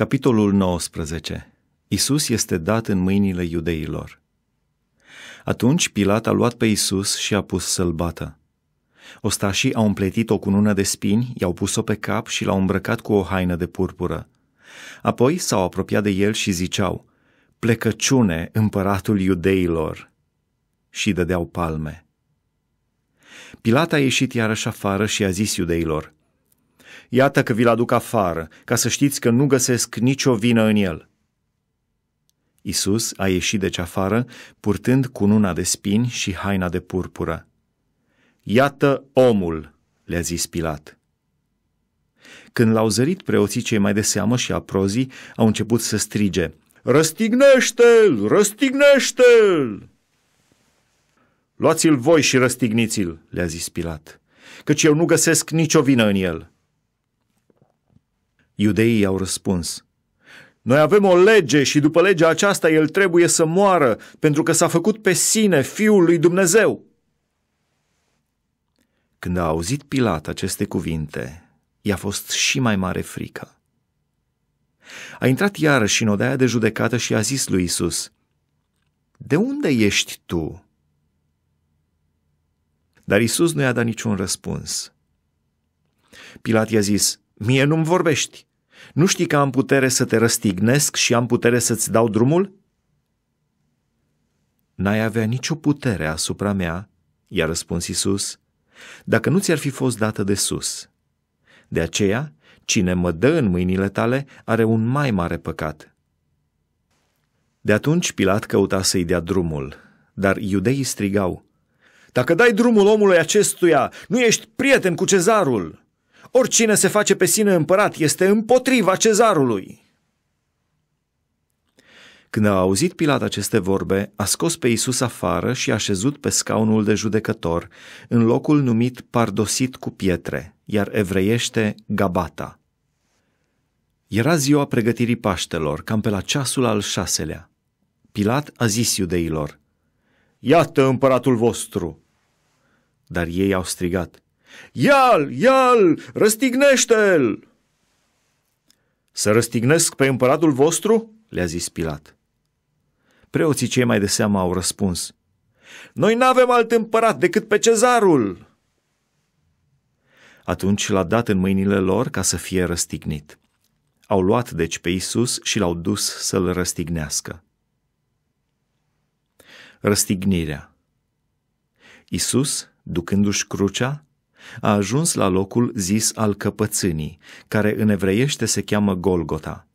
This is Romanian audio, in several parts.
Capitolul 19. Isus este dat în mâinile iudeilor. Atunci Pilat a luat pe Isus și a pus să-l bată. Ostașii au împletit o cunună de spini, i-au pus-o pe cap și l-au îmbrăcat cu o haină de purpură. Apoi s-au apropiat de el și ziceau, Plecăciune, împăratul iudeilor! Și dădeau palme. Pilat a ieșit iarăși afară și a zis iudeilor, Iată că vi-l aduc afară, ca să știți că nu găsesc nicio vină în el. Isus a ieșit deci afară, purtând cununa de spini și haina de purpură. Iată omul, le-a zis Pilat. Când l-au zărit preoții cei mai de seamă și aprozii, au început să strige, Răstignește-l! Răstignește-l! Luați-l voi și răstigniți-l, le-a zis Pilat, căci eu nu găsesc nicio vină în el. Iudeii au răspuns, Noi avem o lege și după legea aceasta el trebuie să moară, pentru că s-a făcut pe sine Fiul lui Dumnezeu. Când a auzit Pilat aceste cuvinte, i-a fost și mai mare frică. A intrat iarăși în odaia de judecată și a zis lui Isus, De unde ești tu?" Dar Isus nu i-a dat niciun răspuns. Pilat i-a zis, Mie nu-mi vorbești, nu știi că am putere să te răstignesc și am putere să-ți dau drumul? N-ai avea nicio putere asupra mea, i-a răspuns Isus, dacă nu ți-ar fi fost dată de sus. De aceea, cine mă dă în mâinile tale are un mai mare păcat. De atunci Pilat căuta să-i dea drumul, dar iudeii strigau, Dacă dai drumul omului acestuia, nu ești prieten cu cezarul!" Oricine se face pe sine împărat este împotriva cezarului. Când a auzit Pilat aceste vorbe, a scos pe Isus afară și a așezut pe scaunul de judecător, în locul numit Pardosit cu pietre, iar evreiește Gabata. Era ziua pregătirii Paștelor, cam pe la ceasul al șaselea. Pilat a zis iudeilor, Iată împăratul vostru! Dar ei au strigat, Ia-l, ia-l, răstignește-l! Să răstignesc pe împăratul vostru? le-a zis Pilat. Preoții cei mai de seamă au răspuns. Noi n-avem alt împărat decât pe cezarul! Atunci l-a dat în mâinile lor ca să fie răstignit. Au luat deci pe Isus și l-au dus să-l răstignească. Răstignirea Isus, ducându-și crucea, a ajuns la locul zis al căpățânii, care în evreiește se cheamă Golgota.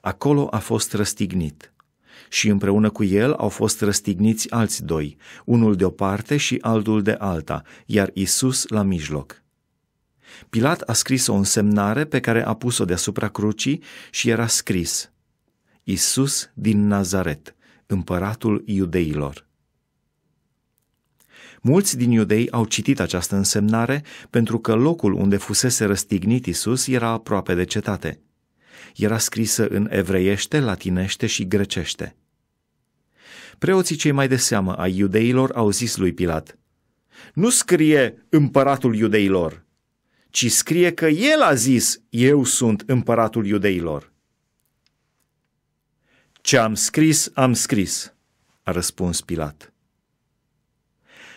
Acolo a fost răstignit și împreună cu el au fost răstigniți alți doi, unul de o parte și altul de alta, iar Isus la mijloc. Pilat a scris o însemnare pe care a pus-o deasupra crucii și era scris Isus din Nazaret, împăratul iudeilor. Mulți din iudei au citit această însemnare pentru că locul unde fusese răstignit Isus era aproape de cetate. Era scrisă în evreiește, latinește și grecește. Preoții cei mai de seamă ai iudeilor au zis lui Pilat, Nu scrie împăratul iudeilor, ci scrie că el a zis, eu sunt împăratul iudeilor. Ce am scris, am scris, a răspuns Pilat.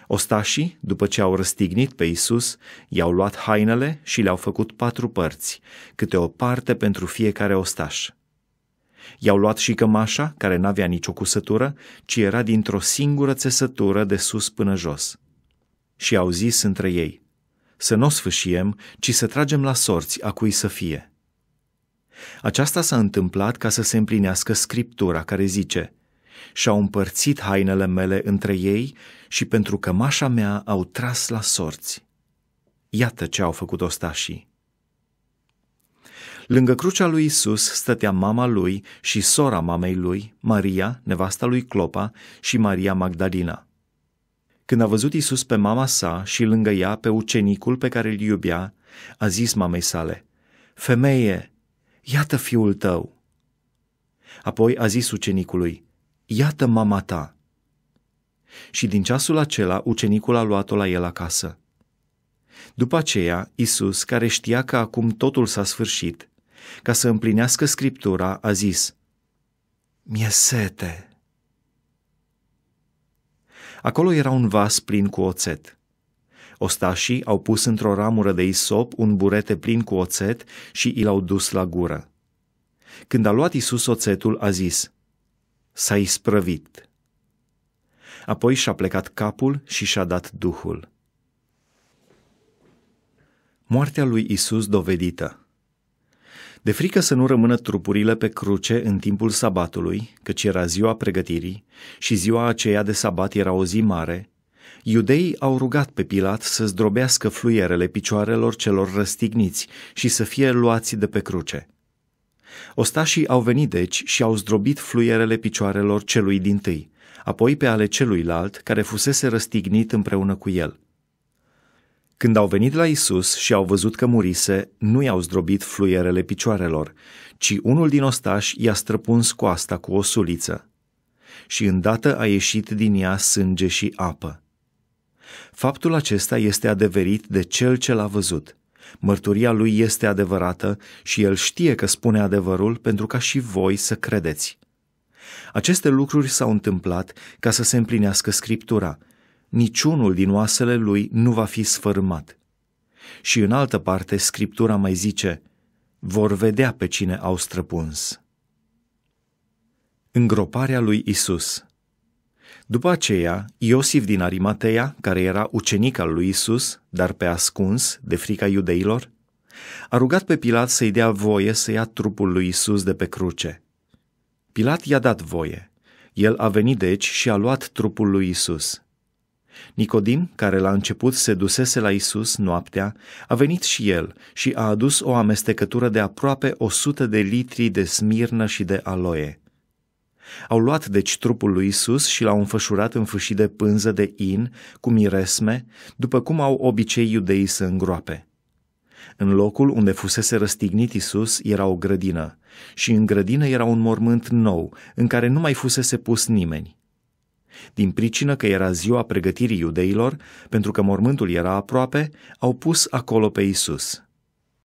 Ostașii, după ce au răstignit pe Isus, i-au luat hainele și le-au făcut patru părți, câte o parte pentru fiecare ostaș. I-au luat și cămașa, care n-avea nicio cusătură, ci era dintr-o singură țesătură de sus până jos. Și au zis între ei, să nu o sfâșiem, ci să tragem la sorți a cui să fie. Aceasta s-a întâmplat ca să se împlinească scriptura care zice – și-au împărțit hainele mele între ei și pentru cămașa mea au tras la sorți. Iată ce au făcut ostașii. Lângă crucea lui Isus stătea mama lui și sora mamei lui, Maria, nevasta lui Clopa și Maria Magdalena. Când a văzut Isus pe mama sa și lângă ea pe ucenicul pe care îl iubea, a zis mamei sale, Femeie, iată fiul tău! Apoi a zis ucenicului, Iată mama ta!" Și din ceasul acela ucenicul a luat-o la el acasă. După aceea, Isus, care știa că acum totul s-a sfârșit, ca să împlinească scriptura, a zis: „Mie sete. Acolo era un vas plin cu oțet. Ostașii au pus într-o ramură de isop un burete plin cu oțet și i l-au dus la gură. Când a luat Isus oțetul, a zis: s-a isprăvit. Apoi și-a plecat capul și și-a dat Duhul. Moartea lui Isus dovedită. De frică să nu rămână trupurile pe cruce în timpul sabatului, căci era ziua pregătirii și ziua aceea de sabat era o zi mare, iudeii au rugat pe Pilat să zdrobească fluierele picioarelor celor răstigniți și să fie luați de pe cruce. Ostașii au venit deci și au zdrobit fluierele picioarelor celui din tâi, apoi pe ale celuilalt care fusese răstignit împreună cu el. Când au venit la Isus și au văzut că murise, nu i-au zdrobit fluierele picioarelor, ci unul din ostași i-a străpuns coasta cu o suliță. Și îndată a ieșit din ea sânge și apă. Faptul acesta este adeverit de cel ce l-a văzut – Mărturia lui este adevărată și el știe că spune adevărul pentru ca și voi să credeți. Aceste lucruri s-au întâmplat ca să se împlinească Scriptura. Niciunul din oasele lui nu va fi sfărâmat. Și în altă parte, Scriptura mai zice, vor vedea pe cine au străpuns. Îngroparea lui Isus – după aceea, Iosif din Arimatea, care era ucenic al lui Isus, dar pe ascuns, de frica iudeilor, a rugat pe Pilat să-i dea voie să ia trupul lui Isus de pe cruce. Pilat i-a dat voie. El a venit deci și a luat trupul lui Isus. Nicodim, care la început se dusese la Isus noaptea, a venit și el și a adus o amestecătură de aproape 100 de litri de smirnă și de aloe au luat deci trupul lui Isus și l-au înfășurat în fâșii de pânză de in, cu miresme, după cum au obicei iudeii să îngroape. În locul unde fusese răstignit Isus era o grădină și în grădină era un mormânt nou, în care nu mai fusese pus nimeni. Din pricină că era ziua pregătirii iudeilor, pentru că mormântul era aproape, au pus acolo pe Isus.